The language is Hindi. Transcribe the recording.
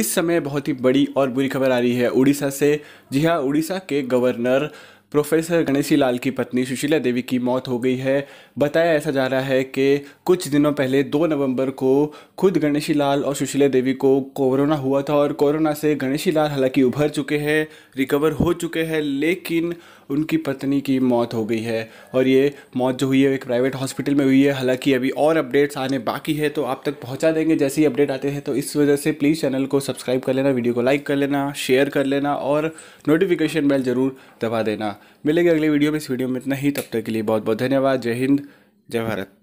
इस समय बहुत ही बड़ी और बुरी खबर आ रही है उड़ीसा से जी हाँ उड़ीसा के गवर्नर प्रोफेसर गणेशी लाल की पत्नी सुशीला देवी की मौत हो गई है बताया ऐसा जा रहा है कि कुछ दिनों पहले 2 नवंबर को खुद गणेशी लाल और सुशीला देवी को कोरोना हुआ था और कोरोना से गणेशी लाल हालांकि उभर चुके हैं रिकवर हो चुके हैं लेकिन उनकी पत्नी की मौत हो गई है और ये मौत जो हुई है एक प्राइवेट हॉस्पिटल में हुई है हालांकि अभी और अपडेट्स आने बाकी है तो आप तक पहुंचा देंगे जैसे ही अपडेट आते हैं तो इस वजह से प्लीज़ चैनल को सब्सक्राइब कर लेना वीडियो को लाइक कर लेना शेयर कर लेना और नोटिफिकेशन बेल ज़रूर दबा देना मिलेंगे अगले वीडियो में इस वीडियो में इतना ही तब तक के लिए बहुत बहुत धन्यवाद जय हिंद जय भारत